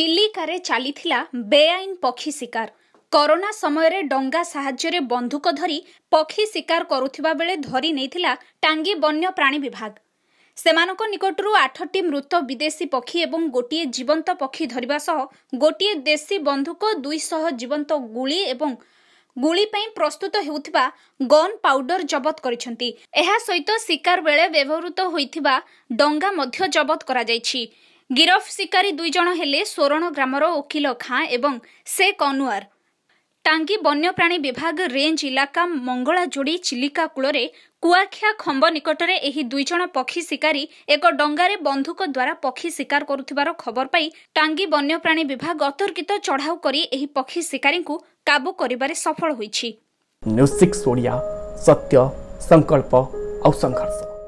ଚିଲିକାରେ ଚାଲିଥିଲା ବେଆଇନ ପକ୍ଷୀ ଶିକାର କରୋନା ସମୟରେ ଡଙ୍ଗା ସାହାଯ୍ୟରେ ବନ୍ଧୁକ ଧରି ପକ୍ଷୀ ଶିକାର କରୁଥିବା ବେଳେ ଧରି ନେଇଥିଲା ଟାଙ୍ଗୀ ବନ୍ୟପ୍ରାଣୀ ବିଭାଗ ସେମାନଙ୍କ ନିକଟରୁ ଆଠଟି ମୃତ ବିଦେଶୀ ପକ୍ଷୀ ଏବଂ ଗୋଟିଏ ଜୀବନ୍ତ ପକ୍ଷୀ ଧରିବା ସହ ଗୋଟିଏ ଦେଶୀ ବନ୍ଧୁକ ଦୁଇଶହ ଜୀବନ୍ତ ଗୁଳି ଏବଂ ଗୁଳି ପାଇଁ ପ୍ରସ୍ତୁତ ହେଉଥିବା ଗନ୍ ପାଉଡର ଜବତ କରିଛନ୍ତି ଏହା ସହିତ ଶିକାର ବେଳେ ବ୍ୟବହୃତ ହୋଇଥିବା ଡଙ୍ଗା ମଧ୍ୟ ଜବତ କରାଯାଇଛି ଗିରଫ ଶିକାରୀ ଦୁଇ ଜଣ ହେଲେ ସୋରଣ ଗ୍ରାମର ଓକିଲ ଖାଁ ଏବଂ ଶେକ୍ ଅନୁଆର ଟାଙ୍ଗି ବନ୍ୟପ୍ରାଣୀ ବିଭାଗ ରେଞ୍ଜ ଇଲାକା ମଙ୍ଗଳା ଯୋଡ଼ି ଚିଲିକା କୂଳରେ କୁଆଖିଆ ଖମ୍ବ ନିକଟରେ ଏହି ଦୁଇ ଜଣ ପକ୍ଷୀ ଶିକାରୀ ଏକ ଡଙ୍ଗାରେ ବନ୍ଧୁକ ଦ୍ୱାରା ପକ୍ଷୀ ଶିକାର କରୁଥିବାର ଖବର ପାଇ ଟାଙ୍ଗି ବନ୍ୟପ୍ରାଣୀ ବିଭାଗ ଅତର୍କିତ ଚଢ଼ାଉ କରି ଏହି ପକ୍ଷୀ ଶିକାରୀଙ୍କୁ କାବୁ କରିବାରେ ସଫଳ ହୋଇଛି